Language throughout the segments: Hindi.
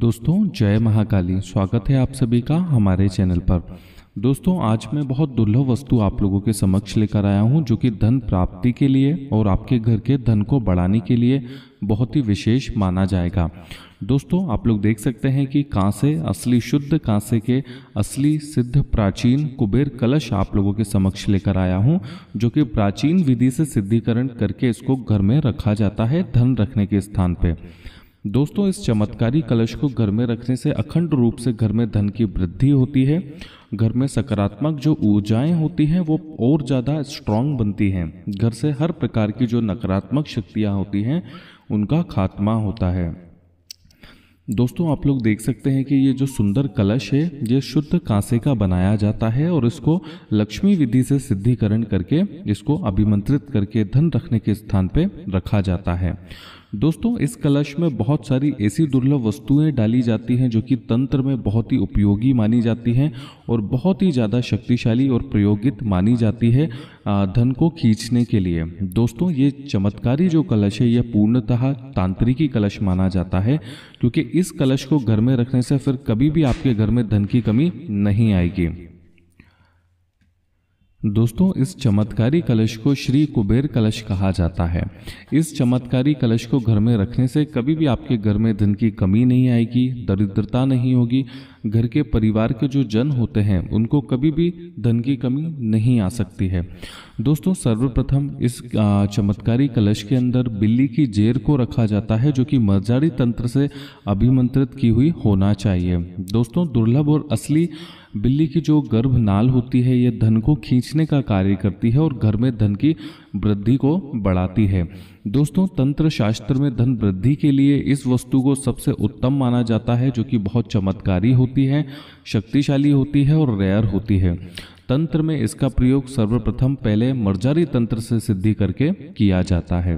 दोस्तों जय महाकाली स्वागत है आप सभी का हमारे चैनल पर दोस्तों आज मैं बहुत दुर्लभ वस्तु आप लोगों के समक्ष लेकर आया हूं जो कि धन प्राप्ति के लिए और आपके घर के धन को बढ़ाने के लिए बहुत ही विशेष माना जाएगा दोस्तों आप लोग देख सकते हैं कि कांसे असली शुद्ध कांसे के असली सिद्ध प्राचीन कुबेर कलश आप लोगों के समक्ष लेकर आया हूं जो कि प्राचीन विधि से सिद्धिकरण करके इसको घर में रखा जाता है धन रखने के स्थान पर दोस्तों इस चमत्कारी कलश को घर में रखने से अखंड रूप से घर में धन की वृद्धि होती है घर में सकारात्मक जो ऊर्जाएं होती हैं वो और ज़्यादा स्ट्रांग बनती हैं घर से हर प्रकार की जो नकारात्मक शक्तियाँ होती हैं उनका खात्मा होता है दोस्तों आप लोग देख सकते हैं कि ये जो सुंदर कलश है ये शुद्ध कांसे का बनाया जाता है और इसको लक्ष्मी विधि से सिद्धिकरण करके इसको अभिमंत्रित करके धन रखने के स्थान पे रखा जाता है दोस्तों इस कलश में बहुत सारी ऐसी दुर्लभ वस्तुएं डाली जाती हैं जो कि तंत्र में बहुत ही उपयोगी मानी जाती हैं और बहुत ही ज़्यादा शक्तिशाली और प्रयोगित मानी जाती है धन को खींचने के लिए दोस्तों ये चमत्कारी जो कलश है यह पूर्णतः तांत्रिकी कलश माना जाता है क्योंकि इस कलश को घर में रखने से फिर कभी भी आपके घर में धन की कमी नहीं आएगी दोस्तों इस चमत्कारी कलश को श्री कुबेर कलश कहा जाता है इस चमत्कारी कलश को घर में रखने से कभी भी आपके घर में धन की कमी नहीं आएगी दरिद्रता नहीं होगी घर के परिवार के जो जन होते हैं उनको कभी भी धन की कमी नहीं आ सकती है दोस्तों सर्वप्रथम इस चमत्कारी कलश के अंदर बिल्ली की जेर को रखा जाता है जो कि मर्जारी तंत्र से अभिमंत्रित की हुई होना चाहिए दोस्तों दुर्लभ और असली बिल्ली की जो गर्भनाल होती है ये धन को खींचने का कार्य करती है और घर में धन की वृद्धि को बढ़ाती है दोस्तों तंत्र शास्त्र में धन वृद्धि के लिए इस वस्तु को सबसे उत्तम माना जाता है जो कि बहुत चमत्कारी होती है शक्तिशाली होती है और रेयर होती है तंत्र में इसका प्रयोग सर्वप्रथम पहले मर्जारी तंत्र से सिद्धि करके किया जाता है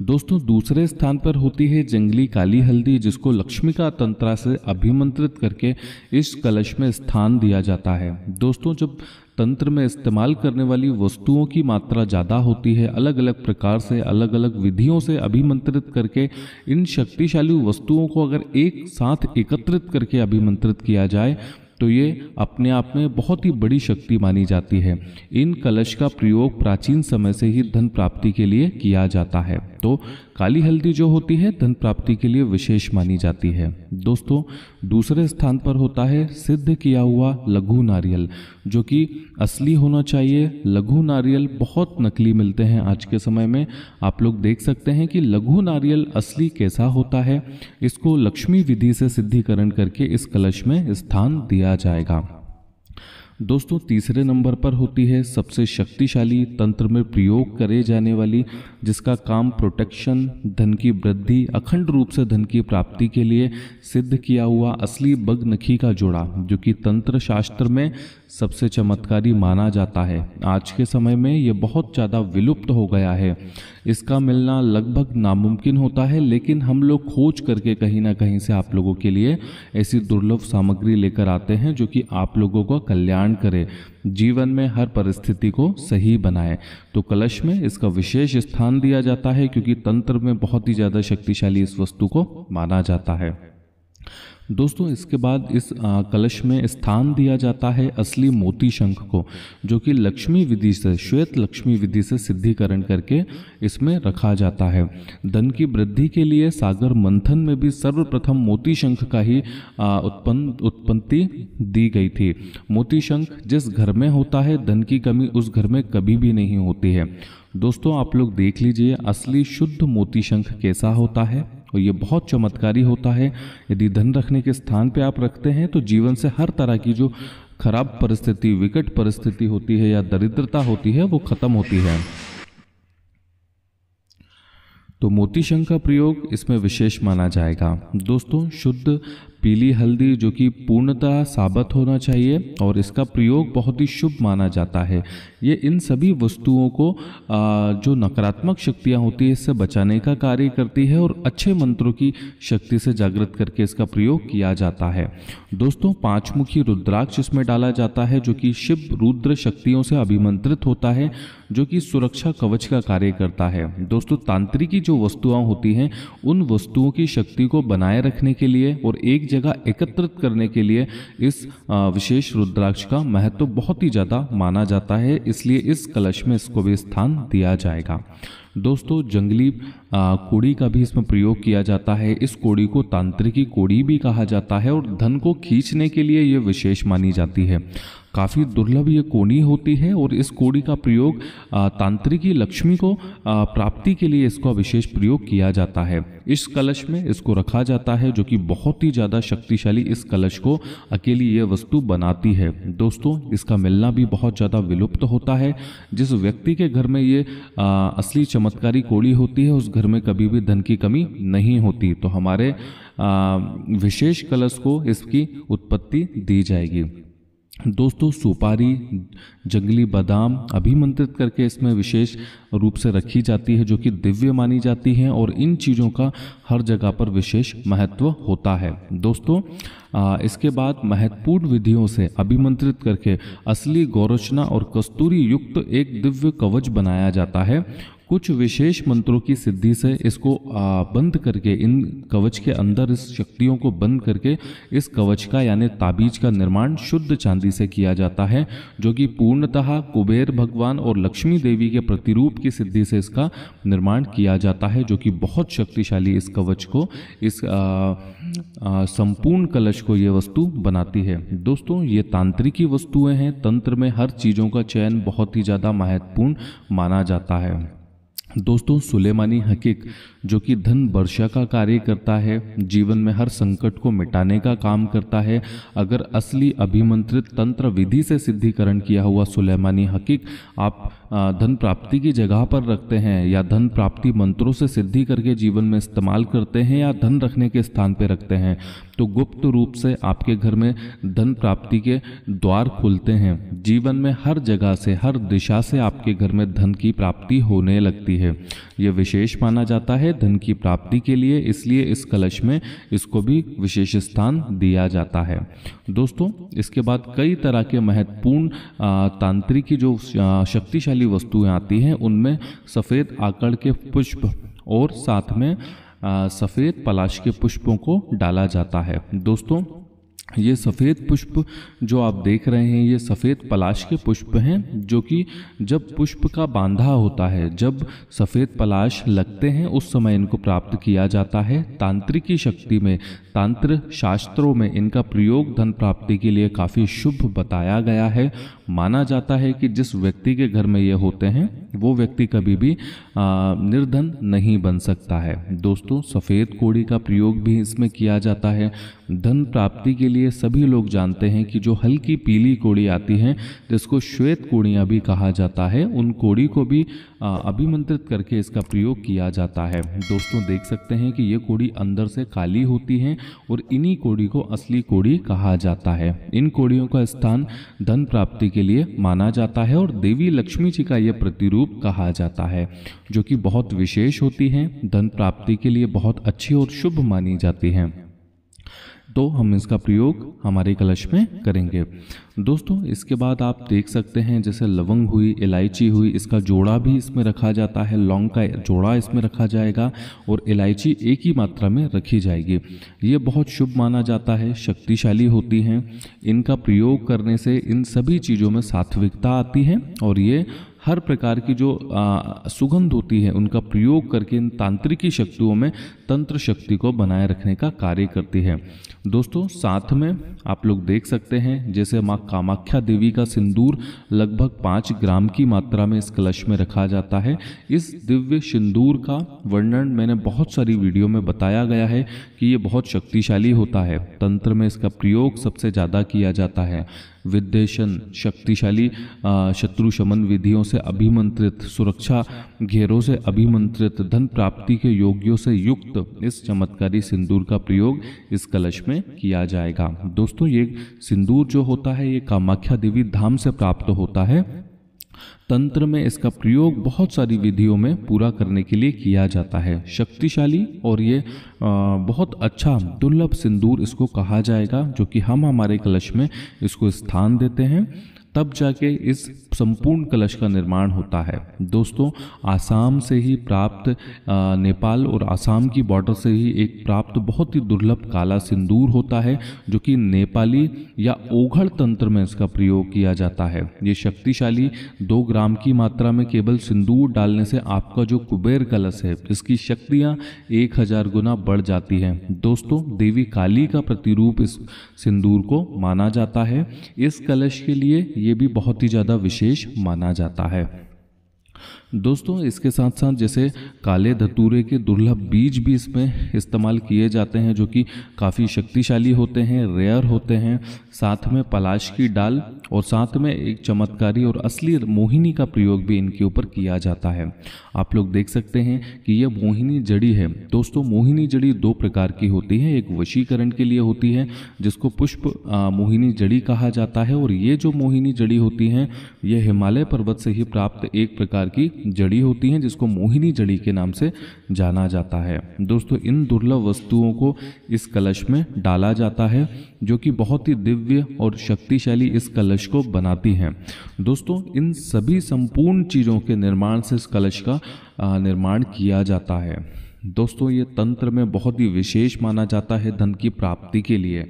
दोस्तों दूसरे स्थान पर होती है जंगली काली हल्दी जिसको लक्ष्मी का तंत्रा से अभिमंत्रित करके इस कलश में स्थान दिया जाता है दोस्तों जब तंत्र में इस्तेमाल करने वाली वस्तुओं की मात्रा ज़्यादा होती है अलग अलग प्रकार से अलग अलग विधियों से अभिमंत्रित करके इन शक्तिशाली वस्तुओं को अगर एक साथ एकत्रित करके अभिमंत्रित किया जाए तो ये अपने आप में बहुत ही बड़ी शक्ति मानी जाती है इन कलश का प्रयोग प्राचीन समय से ही धन प्राप्ति के लिए किया जाता है तो काली हल्दी जो होती है धन प्राप्ति के लिए विशेष मानी जाती है दोस्तों दूसरे स्थान पर होता है सिद्ध किया हुआ लघु नारियल जो कि असली होना चाहिए लघु नारियल बहुत नकली मिलते हैं आज के समय में आप लोग देख सकते हैं कि लघु नारियल असली कैसा होता है इसको लक्ष्मी विधि से सिद्धिकरण करके इस कलश में स्थान दिया जाएगा दोस्तों तीसरे नंबर पर होती है सबसे शक्तिशाली तंत्र में प्रयोग करे जाने वाली जिसका काम प्रोटेक्शन धन की वृद्धि अखंड रूप से धन की प्राप्ति के लिए सिद्ध किया हुआ असली बगनखी का जोड़ा जो कि तंत्र शास्त्र में सबसे चमत्कारी माना जाता है आज के समय में यह बहुत ज़्यादा विलुप्त हो गया है इसका मिलना लगभग नामुमकिन होता है लेकिन हम लोग खोज करके कहीं ना कहीं से आप लोगों के लिए ऐसी दुर्लभ सामग्री लेकर आते हैं जो कि आप लोगों का कल्याण करे जीवन में हर परिस्थिति को सही बनाए तो कलश में इसका विशेष स्थान दिया जाता है क्योंकि तंत्र में बहुत ही ज़्यादा शक्तिशाली इस वस्तु को माना जाता है दोस्तों इसके बाद इस कलश में स्थान दिया जाता है असली मोती शंख को जो कि लक्ष्मी विधि से श्वेत लक्ष्मी विधि से सिद्धिकरण करके इसमें रखा जाता है धन की वृद्धि के लिए सागर मंथन में भी सर्वप्रथम मोती शंख का ही उत्पन्न उत्पत्ति दी गई थी मोती शंख जिस घर में होता है धन की कमी उस घर में कभी भी नहीं होती है दोस्तों आप लोग देख लीजिए असली शुद्ध मोती शंख कैसा होता है और ये बहुत चमत्कारी होता है यदि धन रखने के स्थान पे आप रखते हैं तो जीवन से हर तरह की जो खराब परिस्थिति विकट परिस्थिति होती है या दरिद्रता होती है वो खत्म होती है तो मोती शंख का प्रयोग इसमें विशेष माना जाएगा दोस्तों शुद्ध पीली हल्दी जो कि पूर्णतः साबित होना चाहिए और इसका प्रयोग बहुत ही शुभ माना जाता है ये इन सभी वस्तुओं को जो नकारात्मक शक्तियाँ होती है इससे बचाने का कार्य करती है और अच्छे मंत्रों की शक्ति से जागृत करके इसका प्रयोग किया जाता है दोस्तों पांचमुखी रुद्राक्ष इसमें डाला जाता है जो कि शिव रुद्र शक्तियों से अभिमंत्रित होता है जो कि सुरक्षा कवच का कार्य करता है दोस्तों तांत्रिकी जो वस्तुएं होती हैं उन वस्तुओं की शक्ति को बनाए रखने के लिए और एक जगह एकत्रित करने के लिए इस विशेष रुद्राक्ष का महत्व तो बहुत ही ज़्यादा माना जाता है इसलिए इस कलश में इसको भी स्थान दिया जाएगा दोस्तों जंगली कोड़ी का भी इसमें प्रयोग किया जाता है इस कोड़ी को तांत्रिकी कोड़ी भी कहा जाता है और धन को खींचने के लिए ये विशेष मानी जाती है काफ़ी दुर्लभ ये कोनी होती है और इस कोड़ी का प्रयोग तांत्रिकी लक्ष्मी को प्राप्ति के लिए इसका विशेष प्रयोग किया जाता है इस कलश में इसको रखा जाता है जो कि बहुत ही ज़्यादा शक्तिशाली इस कलश को अकेली ये वस्तु बनाती है दोस्तों इसका मिलना भी बहुत ज़्यादा विलुप्त होता है जिस व्यक्ति के घर में ये आ, असली चमत्कारी कोड़ी होती है उस घर में कभी भी धन की कमी नहीं होती तो हमारे विशेष कलश को इसकी उत्पत्ति दी जाएगी दोस्तों सुपारी जंगली बादाम अभिमंत्रित करके इसमें विशेष रूप से रखी जाती है जो कि दिव्य मानी जाती हैं और इन चीज़ों का हर जगह पर विशेष महत्व होता है दोस्तों आ, इसके बाद महत्वपूर्ण विधियों से अभिमंत्रित करके असली गौरचना और कस्तूरी युक्त एक दिव्य कवच बनाया जाता है कुछ विशेष मंत्रों की सिद्धि से इसको बंद करके इन कवच के अंदर इस शक्तियों को बंद करके इस कवच का यानी ताबीज का निर्माण शुद्ध चांदी से किया जाता है जो कि पूर्णतः कुबेर भगवान और लक्ष्मी देवी के प्रतिरूप की सिद्धि से इसका निर्माण किया जाता है जो कि बहुत शक्तिशाली इस कवच को इस संपूर्ण कलश को ये वस्तु बनाती है दोस्तों ये तांत्रिकी वस्तुएं हैं तंत्र में हर चीज़ों का चयन बहुत ही ज़्यादा महत्वपूर्ण माना जाता है दोस्तों सुलेमानी हकीक जो कि धन वर्षा का कार्य करता है जीवन में हर संकट को मिटाने का काम करता है अगर असली अभिमंत्रित तंत्र विधि से सिद्धिकरण किया हुआ सुलेमानी हकीक आप धन प्राप्ति की जगह पर रखते हैं या धन प्राप्ति मंत्रों से सिद्धि करके जीवन में इस्तेमाल करते हैं या धन रखने के स्थान पर रखते हैं तो गुप्त रूप से आपके घर में धन प्राप्ति के द्वार खुलते हैं जीवन में हर जगह से हर दिशा से आपके घर में धन की प्राप्ति होने लगती है है यह विशेष माना जाता है धन की प्राप्ति के लिए इसलिए इस कलश में इसको भी विशेष स्थान दिया जाता है दोस्तों इसके बाद कई तरह के महत्वपूर्ण तांत्रिक की जो शक्तिशाली वस्तुएं आती हैं उनमें सफ़ेद आकड़ के पुष्प और साथ में सफ़ेद पलाश के पुष्पों को डाला जाता है दोस्तों ये सफ़ेद पुष्प जो आप देख रहे हैं ये सफ़ेद पलाश के पुष्प हैं जो कि जब पुष्प का बांधा होता है जब सफ़ेद पलाश लगते हैं उस समय इनको प्राप्त किया जाता है तांत्रिकी शक्ति में तांत्र शास्त्रों में इनका प्रयोग धन प्राप्ति के लिए काफ़ी शुभ बताया गया है माना जाता है कि जिस व्यक्ति के घर में ये होते हैं वो व्यक्ति कभी भी निर्धन नहीं बन सकता है दोस्तों सफ़ेद कोड़ी का प्रयोग भी इसमें किया जाता है धन प्राप्ति के लिए सभी लोग जानते हैं कि जो हल्की पीली कोड़ी आती है जिसको श्वेत कोड़ियाँ भी कहा जाता है उन कोड़ी को भी अभिमंत्रित करके इसका प्रयोग किया जाता है दोस्तों देख सकते हैं कि ये कोड़ी अंदर से काली होती है और इन्हीं कोड़ी को असली कोड़ी कहा जाता है इन कोड़ियों का स्थान धन प्राप्ति के लिए माना जाता है और देवी लक्ष्मी जी का यह प्रतिरूप कहा जाता है जो कि बहुत विशेष होती हैं धन प्राप्ति के लिए बहुत अच्छी और शुभ मानी जाती हैं तो हम इसका प्रयोग हमारे कलश में करेंगे दोस्तों इसके बाद आप देख सकते हैं जैसे लवंग हुई इलायची हुई इसका जोड़ा भी इसमें रखा जाता है लौंग का जोड़ा इसमें रखा जाएगा और इलायची एक ही मात्रा में रखी जाएगी ये बहुत शुभ माना जाता है शक्तिशाली होती हैं इनका प्रयोग करने से इन सभी चीज़ों में सात्विकता आती है और ये हर प्रकार की जो आ, सुगंध होती है उनका प्रयोग करके इन तांत्रिकी शक्तियों में तंत्र शक्ति को बनाए रखने का कार्य करती है दोस्तों साथ में आप लोग देख सकते हैं जैसे माँ कामाख्या देवी का सिंदूर लगभग पाँच ग्राम की मात्रा में इस कलश में रखा जाता है इस दिव्य सिंदूर का वर्णन मैंने बहुत सारी वीडियो में बताया गया है कि ये बहुत शक्तिशाली होता है तंत्र में इसका प्रयोग सबसे ज़्यादा किया जाता है विद्यशन शक्तिशाली शत्रु शमन विधियों से अभिमंत्रित सुरक्षा घेरों से अभिमंत्रित धन प्राप्ति के योग्यों से युक्त इस चमत्कारी सिंदूर का प्रयोग इस कलश में किया जाएगा दोस्तों ये सिंदूर जो होता है ये कामाख्या देवी धाम से प्राप्त होता है तंत्र में इसका प्रयोग बहुत सारी विधियों में पूरा करने के लिए किया जाता है शक्तिशाली और ये बहुत अच्छा दुर्लभ सिंदूर इसको कहा जाएगा जो कि हम हमारे कलश में इसको स्थान देते हैं तब जाके इस संपूर्ण कलश का निर्माण होता है दोस्तों आसाम से ही प्राप्त नेपाल और आसाम की बॉर्डर से ही एक प्राप्त बहुत ही दुर्लभ काला सिंदूर होता है जो कि नेपाली या ओघड़ तंत्र में इसका प्रयोग किया जाता है ये शक्तिशाली दो ग्राम की मात्रा में केवल सिंदूर डालने से आपका जो कुबेर कलश है इसकी शक्तियाँ एक हजार गुना बढ़ जाती हैं दोस्तों देवी काली का प्रतिरूप इस सिंदूर को माना जाता है इस कलश के लिए ये भी बहुत ही ज़्यादा विशेष माना जाता है दोस्तों इसके साथ साथ जैसे काले धतूरे के दुर्लभ बीज भी इसमें इस्तेमाल किए जाते हैं जो कि काफ़ी शक्तिशाली होते हैं रेयर होते हैं साथ में पलाश की डाल और साथ में एक चमत्कारी और असली मोहिनी का प्रयोग भी इनके ऊपर किया जाता है आप लोग देख सकते हैं कि यह मोहिनी जड़ी है दोस्तों मोहिनी जड़ी दो प्रकार की होती है एक वशीकरण के लिए होती है जिसको पुष्प मोहिनी जड़ी कहा जाता है और ये जो मोहिनी जड़ी होती हैं यह हिमालय पर्वत से ही प्राप्त एक प्रकार की जड़ी होती हैं जिसको मोहिनी जड़ी के नाम से जाना जाता है दोस्तों इन दुर्लभ वस्तुओं को इस कलश में डाला जाता है जो कि बहुत ही दिव्य और शक्तिशाली इस कलश को बनाती हैं दोस्तों इन सभी संपूर्ण चीज़ों के निर्माण से इस कलश का निर्माण किया जाता है दोस्तों ये तंत्र में बहुत ही विशेष माना जाता है धन की प्राप्ति के लिए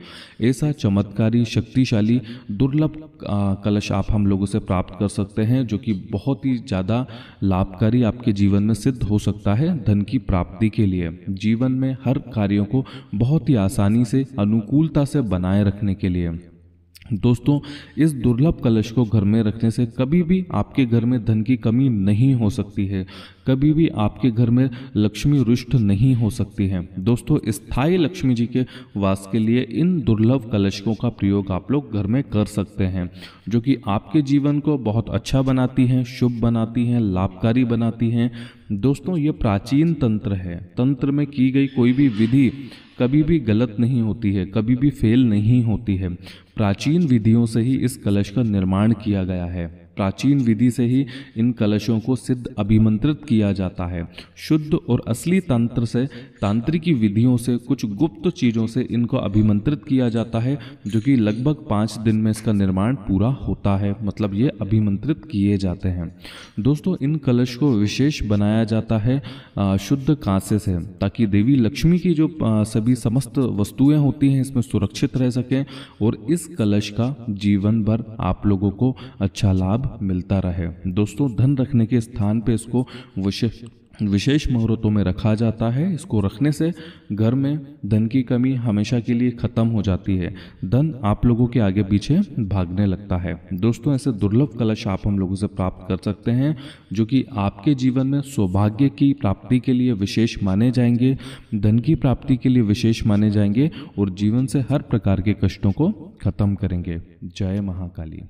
ऐसा चमत्कारी शक्तिशाली दुर्लभ कलश आप हम लोगों से प्राप्त कर सकते हैं जो कि बहुत ही ज़्यादा लाभकारी आपके जीवन में सिद्ध हो सकता है धन की प्राप्ति के लिए जीवन में हर कार्यों को बहुत ही आसानी से अनुकूलता से बनाए रखने के लिए दोस्तों इस दुर्लभ कलश को घर में रखने से कभी भी आपके घर में धन की कमी नहीं हो सकती है कभी भी आपके घर में लक्ष्मी रुष्ट नहीं हो सकती है दोस्तों स्थायी लक्ष्मी जी के वास के लिए इन दुर्लभ कलशकों का प्रयोग आप लोग घर में कर सकते हैं जो कि आपके जीवन को बहुत अच्छा बनाती हैं शुभ बनाती हैं लाभकारी बनाती हैं दोस्तों ये प्राचीन तंत्र है तंत्र में की गई कोई भी विधि कभी भी गलत नहीं होती है कभी भी फेल नहीं होती है प्राचीन विधियों से ही इस कलश का निर्माण किया गया है प्राचीन विधि से ही इन कलशों को सिद्ध अभिमंत्रित किया जाता है शुद्ध और असली तंत्र से तांत्रिकी विधियों से कुछ गुप्त चीज़ों से इनको अभिमंत्रित किया जाता है जो कि लगभग पाँच दिन में इसका निर्माण पूरा होता है मतलब ये अभिमंत्रित किए जाते हैं दोस्तों इन कलश को विशेष बनाया जाता है शुद्ध कांसे से ताकि देवी लक्ष्मी की जो सभी समस्त वस्तुएं होती हैं इसमें सुरक्षित रह सकें और इस कलश का जीवन भर आप लोगों को अच्छा लाभ लाभ मिलता रहे दोस्तों धन रखने के स्थान पे इसको विशेष विशेष मुहूर्तों में रखा जाता है इसको रखने से घर में धन की कमी हमेशा के लिए ख़त्म हो जाती है धन आप लोगों के आगे पीछे भागने लगता है दोस्तों ऐसे दुर्लभ कलश आप हम लोगों से प्राप्त कर सकते हैं जो कि आपके जीवन में सौभाग्य की प्राप्ति के लिए विशेष माने जाएंगे धन की प्राप्ति के लिए विशेष माने जाएंगे और जीवन से हर प्रकार के कष्टों को ख़त्म करेंगे जय महाकाली